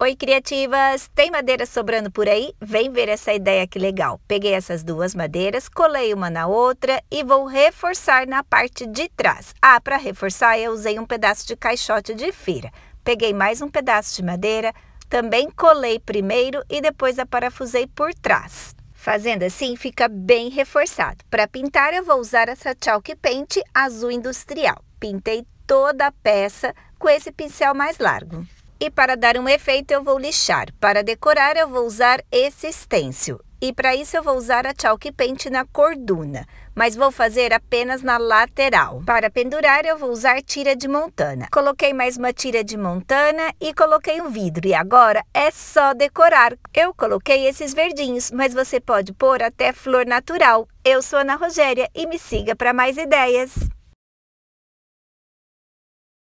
Oi, criativas! Tem madeira sobrando por aí? Vem ver essa ideia que legal! Peguei essas duas madeiras, colei uma na outra e vou reforçar na parte de trás. Ah, para reforçar eu usei um pedaço de caixote de fira. Peguei mais um pedaço de madeira, também colei primeiro e depois a parafusei por trás. Fazendo assim, fica bem reforçado. Para pintar, eu vou usar essa chalk paint azul industrial. Pintei toda a peça com esse pincel mais largo. E para dar um efeito, eu vou lixar. Para decorar, eu vou usar esse stencil. E para isso, eu vou usar a chalk paint na corduna, mas vou fazer apenas na lateral. Para pendurar, eu vou usar tira de montana. Coloquei mais uma tira de montana e coloquei um vidro. E agora é só decorar. Eu coloquei esses verdinhos, mas você pode pôr até flor natural. Eu sou Ana Rogéria e me siga para mais ideias.